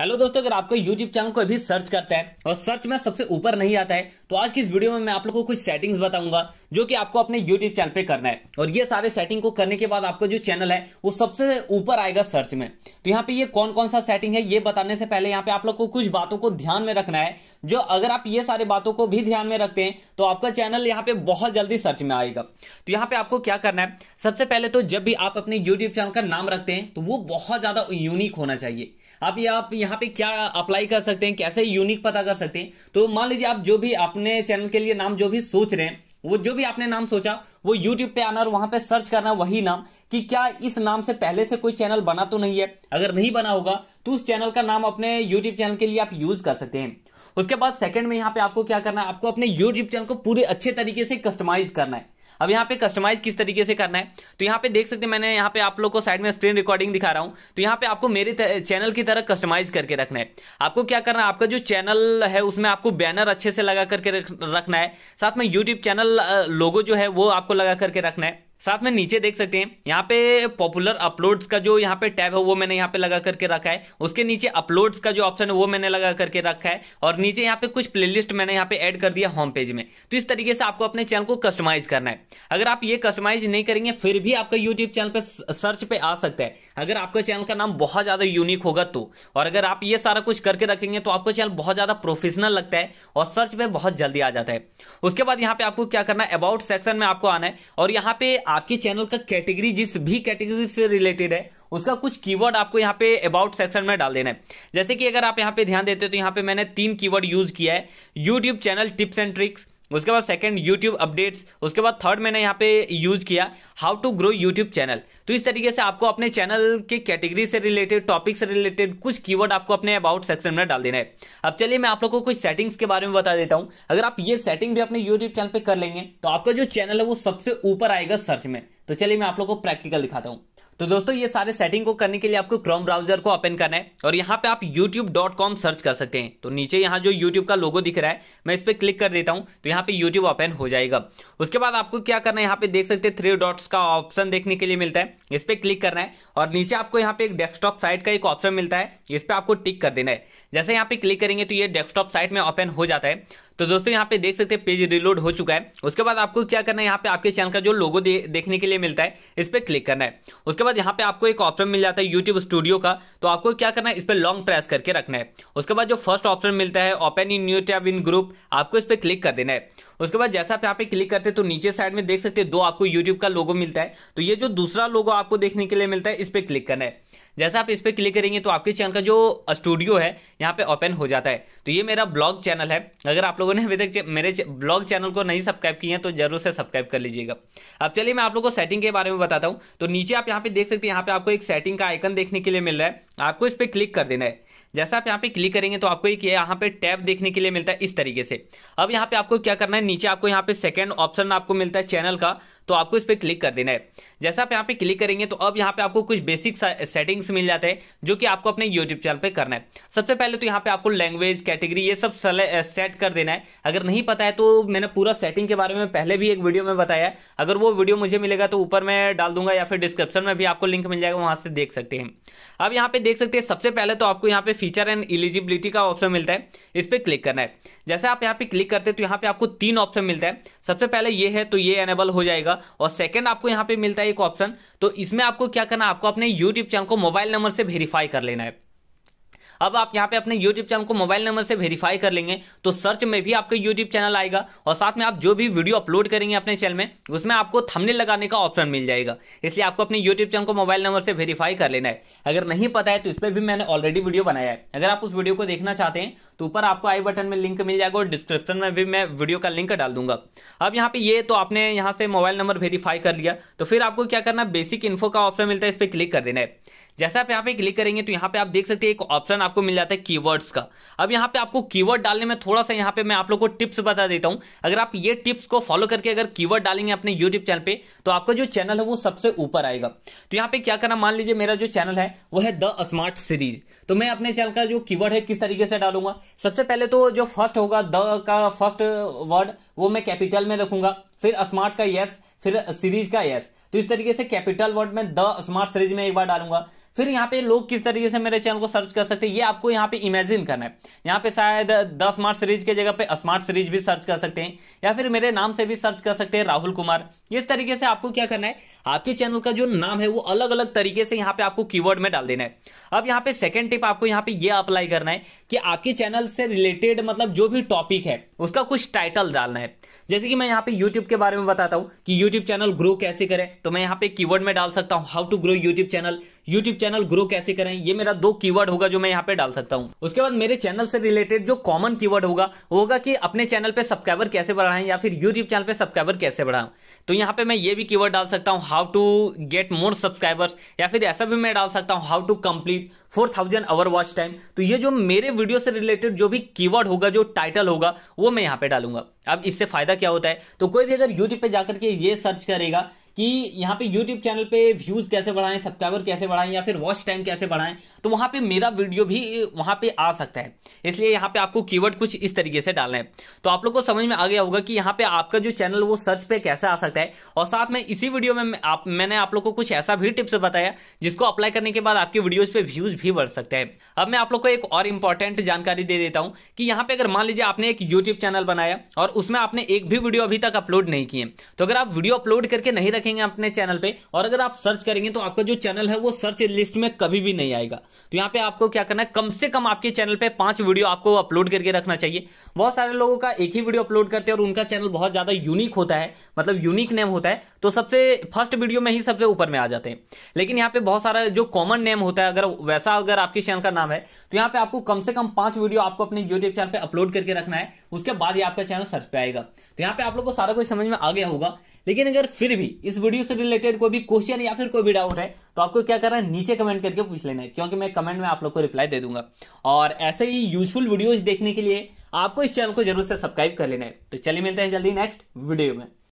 hello दोस्तों अगर आपको यूट्यूब चैनल को अभी सर्च करता है और सर्च में सबसे ऊपर नहीं आता है तो आज की इस वीडियो में मैं आप लोगों को कुछ सेटिंग्स बताऊंगा जो कि आपको अपने यूट्यूब चैनल पे करना है और ये सारे सेटिंग को करने के बाद आपका जो चैनल है वो सबसे ऊपर आएगा सर्च में तो यहाँ पे ये कौन कौन सा सेटिंग है ये बताने से पहले यहाँ पे आप लोग को कुछ बातों को ध्यान में रखना है जो अगर आप ये सारे बातों को भी ध्यान में रखते हैं तो आपका चैनल यहाँ पे बहुत जल्दी सर्च में आएगा तो यहाँ पे आपको क्या करना है सबसे पहले तो जब भी आप अपने यूट्यूब चैनल का नाम रखते हैं तो वो बहुत ज्यादा यूनिक होना चाहिए आप आप यहाँ पे क्या अप्लाई कर सकते हैं कैसे यूनिक पता कर सकते हैं तो मान लीजिए आप जो भी अपने चैनल के लिए नाम जो भी सोच रहे हैं वो जो भी आपने नाम सोचा वो यूट्यूब पे आना और वहां पे सर्च करना वही नाम कि क्या इस नाम से पहले से कोई चैनल बना तो नहीं है अगर नहीं बना होगा तो उस चैनल का नाम अपने यूट्यूब चैनल के लिए आप यूज कर सकते हैं उसके बाद सेकंड में यहाँ पे आपको क्या करना है आपको अपने यूट्यूब चैनल को पूरे अच्छे तरीके से कस्टमाइज करना है अब यहाँ पे कस्टमाइज किस तरीके से करना है तो यहाँ पे देख सकते हैं मैंने यहाँ पे आप लोग को साइड में स्क्रीन रिकॉर्डिंग दिखा रहा हूँ तो यहाँ पे आपको मेरे चैनल की तरह कस्टमाइज करके रखना है आपको क्या करना है आपका जो चैनल है उसमें आपको बैनर अच्छे से लगा करके रखना है साथ में यूट्यूब चैनल लोगो जो है वो आपको लगा करके रखना है साथ में नीचे देख सकते हैं यहाँ पे पॉपुलर अपलोड्स का जो यहाँ पे टैब है वो मैंने यहाँ पे लगा करके रखा है उसके नीचे अपलोड्स का जो ऑप्शन है वो मैंने लगा करके रखा है और नीचे यहाँ पे कुछ प्लेलिस्ट मैंने यहाँ पे ऐड कर दिया होम पेज में तो इस तरीके से आपको अपने चैनल को कस्टमाइज करना है अगर आप ये कस्टमाइज नहीं करेंगे फिर भी आपका यूट्यूब चैनल पे सर्च पे आ सकता है अगर आपका चैनल का नाम बहुत ज्यादा यूनिक होगा तो और अगर आप ये सारा कुछ करके रखेंगे तो आपको चैनल बहुत ज्यादा प्रोफेशनल लगता है और सर्च पे बहुत जल्दी आ जाता है उसके बाद यहाँ पे आपको क्या करना है अबाउट सेक्शन में आपको आना है और यहाँ पे आपके चैनल का कैटेगरी जिस भी कैटेगरी से रिलेटेड है उसका कुछ कीवर्ड आपको यहाँ पे अबाउट सेक्शन में डाल देना है जैसे कि अगर आप यहाँ पे ध्यान देते हो तो यहाँ पे मैंने तीन कीवर्ड यूज किया है YouTube channel tips and tricks उसके बाद सेकंड यूट्यूब अपडेट्स उसके बाद थर्ड मैंने यहाँ पे यूज किया how to grow YouTube channel तो इस तरीके से आपको अपने चैनल के कैटेगरी से रिलेटेड टॉपिक से रिलेटेड कुछ कीवर्ड आपको अपने अबाउट सेक्शन में डाल देना है अब चलिए मैं आप लोग को कुछ सेटिंग्स के बारे में बता देता हूँ अगर आप ये सेटिंग भी अपने यूट्यूब चैनल पर कर लेंगे तो आपका जो चैनल है वो सबसे ऊपर आएगा सर्च में तो चलिए मैं आप लोग को प्रैक्टिकल दिखाता हूँ तो दोस्तों ये सारे सेटिंग को करने के लिए आपको क्रोम ब्राउजर को ओपन करना है और यहाँ पे आप youtube.com सर्च कर सकते हैं तो नीचे यहाँ जो यूट्यूब का लोगो दिख रहा है मैं इस पर क्लिक कर देता हूँ तो यहाँ पे यूट्यूब ओपन हो जाएगा उसके बाद आपको क्या करना है यहाँ पे देख सकते हैं थ्री डॉट्स का ऑप्शन देखने के लिए मिलता है इस पर क्लिक करना है और नीचे आपको यहाँ पे एक डेस्कटॉप साइट का एक ऑप्शन मिलता है इस पर आपको टिक कर देना है जैसे यहाँ पे क्लिक करेंगे तो ये डेस्कटॉप साइट में ओपन हो जाता है तो दोस्तों यहाँ पे देख सकते हैं पेज रिलोड हो चुका है उसके बाद आपको क्या करना है यहाँ पे आपके चैनल का जो लोगो देखने के लिए मिलता है इस पर क्लिक करना है उसके बाद यहाँ पे आपको एक ऑप्शन मिल जाता है YouTube स्टूडियो का तो आपको क्या करना है इस पर लॉन्ग प्रेस करके रखना है उसके बाद जो फर्स्ट ऑप्शन मिलता है open in new tab in group आपको इस पर क्लिक कर देना है उसके बाद जैसा आप यहाँ पे क्लिक करते हैं तो नीचे साइड में देख सकते हैं दो आपको यूट्यूब का लोगो मिलता है तो ये जो दूसरा लोगो आपको देखने के लिए मिलता है इस पर क्लिक करना है जैसा आप इस पर क्लिक करेंगे तो आपके चैनल का जो स्टूडियो है यहाँ पे ओपन हो जाता है तो ये मेरा ब्लॉग चैनल है अगर आप लोगों ने अभी तक मेरे ब्लॉग चैनल को नहीं सब्सक्राइब किए हैं तो जरूर से सब्सक्राइब कर लीजिएगा अब चलिए मैं आप लोग को सेटिंग के बारे में बताता हूँ तो नीचे आप यहाँ पे देख सकते हैं यहाँ पे आपको एक सेटिंग का आइकन देखने के लिए मिल रहा है आपको इस पर क्लिक कर देना है जैसा आप यहाँ पे क्लिक करेंगे तो आपको एक यहाँ पे टैब देखने के लिए मिलता है इस तरीके से अब यहाँ पे आपको क्या करना है नीचे आपको यहाँ पे सेकंड ऑप्शन आपको मिलता है चैनल का तो आपको इस पर क्लिक कर देना है जैसा आप यहाँ पे क्लिक करेंगे तो अब यहाँ पे आपको कुछ बेसिक सेटिंग्स मिल जाते हैं जो कि आपको अपने यूट्यूब चैनल पर करना है सबसे पहले तो यहाँ पे आपको लैंग्वेज कैटेगरी ये सब सेट कर देना है अगर नहीं पता है तो मैंने पूरा सेटिंग के बारे में पहले भी एक वीडियो में बताया अगर वो वीडियो मुझे मिलेगा तो ऊपर मैं डाल दूंगा या फिर डिस्क्रिप्शन में भी आपको लिंक मिल जाएगा वहां से देख सकते हैं अब यहाँ पे देख सकते हैं सबसे पहले तो आपको यहाँ पे फीचर एंड इलिजिबिलिटी का ऑप्शन मिलता है इस पर क्लिक करना है जैसे आप यहाँ पे क्लिक करते हैं तो यहाँ पे आपको तीन ऑप्शन मिलता है सबसे पहले ये है तो ये एनेबल हो जाएगा और सेकंड आपको यहाँ पे मिलता है एक ऑप्शन तो इसमें आपको क्या करना है आपको अपने यूट्यूब चैनल को मोबाइल नंबर से वेरीफाई कर लेना है अब आप यहाँ पे अपने यूट्यूब चैनल को मोबाइल नंबर से वेरीफाई कर लेंगे तो सर्च में भी आपका यूट्यूब चैनल आएगा और साथ में आप जो भी वीडियो अपलोड करेंगे अपने चैनल में उसमें आपको थमने लगाने का ऑप्शन मिल जाएगा इसलिए आपको अपने यूट्यूब चैनल को मोबाइल नंबर से वेरीफाई कर लेना है अगर नहीं पता है तो इस पर भी मैंने ऑलरेडी वीडियो बनाया है अगर आप उस वीडियो को देखना चाहते हैं तो ऊपर आपको आई बटन में लिंक मिल जाएगा और डिस्क्रिप्शन में भी मैं वीडियो का लिंक डाल दूंगा अब यहाँ पे ये तो आपने यहाँ से मोबाइल नंबर वेरीफाई कर लिया तो फिर आपको क्या करना बेसिक इन्फो का ऑप्शन मिलता है इस पर क्लिक कर देना है जैसे आप यहाँ पे क्लिक करेंगे तो यहाँ पे आप देख सकते हैं एक ऑप्शन आपको मिल जाता है कीवर्ड्स का अब यहाँ पे आपको कीवर्ड डालने में थोड़ा सा यहाँ पे मैं आप लोगों को टिप्स बता देता हूँ अगर आप ये टिप्स को फॉलो करके अगर कीवर्ड डालेंगे अपने यूट्यूब चैनल पे तो आपका जो चैनल है वो सबसे ऊपर आएगा तो यहाँ पे क्या करना मान लीजिए मेरा जो चैनल है वो है द स्मार्ट सीरीज तो मैं अपने चैनल का जो कीवर्ड है किस तरीके से डालूंगा सबसे पहले तो जो फर्स्ट होगा द का फर्स्ट वर्ड वो मैं कैपिटल में रखूंगा फिर स्मार्ट का यस yes, फिर सीरीज का एस तो इस तरीके से कैपिटल वर्ड में द स्मार्ट सीरीज में एक बार डालूंगा फिर यहाँ पे लोग किस तरीके से मेरे चैनल को सर्च कर सकते हैं ये आपको यहाँ पे इमेजिन करना है यहाँ पे शायद द स्मार्ट सीरीज के जगह पे स्मार्ट सीरीज भी सर्च कर सकते हैं या फिर मेरे नाम से भी सर्च कर सकते हैं राहुल कुमार इस तरीके से आपको क्या करना है आपके चैनल का जो नाम है वो अलग अलग तरीके से यहाँ पे आपको कीवर्ड में डाल देना है अब यहाँ पे सेकंड टिप आपको यहाँ पे ये अप्लाई करना है कि आपके चैनल से रिलेटेड मतलब जो भी टॉपिक है उसका कुछ टाइटल डालना है जैसे कि मैं यहाँ पे यूट्यूब के बारे में बताता हूँ कि यूट्यूब चैनल ग्रो कैसे करें तो मैं यहाँ पे कीवर्ड में डाल सकता हूँ how to grow YouTube channel YouTube channel grow कैसे करें ये मेरा दो कीवर्ड होगा जो मैं यहाँ पे डाल सकता हूँ उसके बाद मेरे चैनल से रिलेटेड जो कॉमन कीवर्ड होगा वो होगा कि अपने चैनल पे सब्सक्राइबर कैसे बढ़ाएं या फिर यूट्यूब चैनल पे सब्सक्राइबर कैसे बढ़ाएं तो यहाँ पे मैं ये भी कीवर्ड डाल सकता हूँ how to get more subscribers या फिर ऐसा भी मैं डाल सकता हूँ how to complete four thousand hour watch time तो ये जो मेरे वीडियो से रिलेटेड जो भी कीवर्ड होगा जो टाइटल होगा वो मैं यहाँ पे डालूंगा अब इससे फायदा क्या होता है तो कोई भी अगर यूट्यूब पे जाकर के ये सर्च करेगा कि यहाँ पे यूट्यूब चैनल पे व्यूज कैसे बढ़ाएं सब्सक्राइबर कैसे बढ़ाएं या फिर वॉच टाइम कैसे बढ़ाएं तो वहां पे मेरा वीडियो भी वहां पे आ सकता है इसलिए यहाँ पे आपको कीवर्ड कुछ इस तरीके से डालना है तो आप लोग को समझ में आ गया होगा कि यहाँ पे आपका जो चैनल वो सर्च पे कैसे आ सकता है और साथ में इसी वीडियो में आप मैंने आप लोग को कुछ ऐसा भी टिप्स बताया जिसको अप्लाई करने के बाद आपके वीडियोज पे व्यूज भी बढ़ सकते हैं अब मैं आप लोग को एक और इंपॉर्टेंट जानकारी दे देता हूँ कि यहाँ पे अगर मान लीजिए आपने एक यूट्यूब चैनल बनाया और उसमें आपने एक भी वीडियो अभी तक अपलोड नहीं किए तो अगर आप वीडियो अपलोड करके नहीं रखें रखेंगे अपने चैनल पे और अगर आप सर्च करेंगे तो आपका जो चैनल है वो सर्च लिस्ट में कभी भी नहीं आएगा तो यहाँ पे आपको क्या करना है कम से कम आपके चैनल पे पांच वीडियो आपको अपलोड करके रखना चाहिए बहुत सारे लोगों का एक ही वीडियो अपलोड करते हैं और उनका चैनल बहुत ज्यादा यूनिक होता है मतलब यूनिक नेम होता है तो सबसे फर्स्ट वीडियो में ही सबसे ऊपर में आ जाते हैं लेकिन यहाँ पे बहुत सारा जो कॉमन नेम होता है अगर वैसा अगर आपके चैनल का नाम है तो यहाँ पे आपको कम से कम पांच वीडियो आपको अपने यूट्यूब चैनल पर अपलोड करके रखना है उसके बाद ही आपका चैनल सर्च पे आएगा तो यहाँ पे आप लोग को सारा कुछ समझ में आ गया होगा लेकिन अगर फिर भी इस वीडियो से रिलेटेड कोई भी क्वेश्चन या फिर कोई भी डाउट है तो आपको क्या करना है नीचे कमेंट करके पूछ लेना है क्योंकि मैं कमेंट में आप लोग को रिप्लाई दे दूंगा और ऐसे ही यूजफुल वीडियोज देखने के लिए आपको इस चैनल को जरूर से सब्सक्राइब कर लेना है तो चलिए मिलते हैं जल्दी नेक्स्ट वीडियो में